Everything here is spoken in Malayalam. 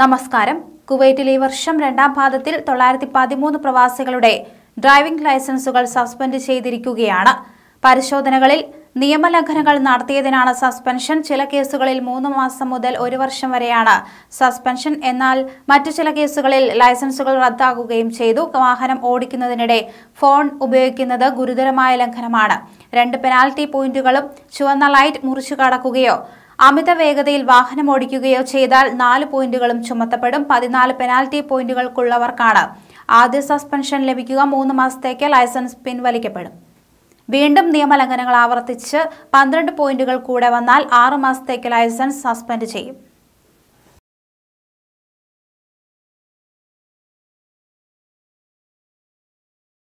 നമസ്കാരം കുവൈറ്റിൽ ഈ വർഷം രണ്ടാം പാദത്തിൽ തൊള്ളായിരത്തി പതിമൂന്ന് പ്രവാസികളുടെ ഡ്രൈവിംഗ് ലൈസൻസുകൾ സസ്പെൻഡ് ചെയ്തിരിക്കുകയാണ് പരിശോധനകളിൽ നിയമലംഘനങ്ങൾ നടത്തിയതിനാണ് സസ്പെൻഷൻ ചില കേസുകളിൽ മൂന്ന് മാസം മുതൽ ഒരു വർഷം വരെയാണ് സസ്പെൻഷൻ എന്നാൽ മറ്റു ചില കേസുകളിൽ ലൈസൻസുകൾ റദ്ദാക്കുകയും ചെയ്തു വാഹനം ഓടിക്കുന്നതിനിടെ ഫോൺ ഉപയോഗിക്കുന്നത് ഗുരുതരമായ ലംഘനമാണ് രണ്ട് പെനാൽറ്റി പോയിന്റുകളും ചുവന്ന ലൈറ്റ് മുറിച്ചു കടക്കുകയോ അമിത വേഗതയിൽ വാഹനം ഓടിക്കുകയോ ചെയ്താൽ നാല് പോയിന്റുകളും ചുമത്തപ്പെടും പതിനാല് പെനാൽറ്റി പോയിന്റുകൾക്കുള്ളവർക്കാണ് ആദ്യ സസ്പെൻഷൻ ലഭിക്കുക മൂന്ന് മാസത്തേക്ക് ലൈസൻസ് പിൻവലിക്കപ്പെടും വീണ്ടും നിയമലംഘനങ്ങൾ ആവർത്തിച്ച് പന്ത്രണ്ട് പോയിന്റുകൾ കൂടെ വന്നാൽ ആറ് മാസത്തേക്ക് ലൈസൻസ് സസ്പെൻഡ് ചെയ്യും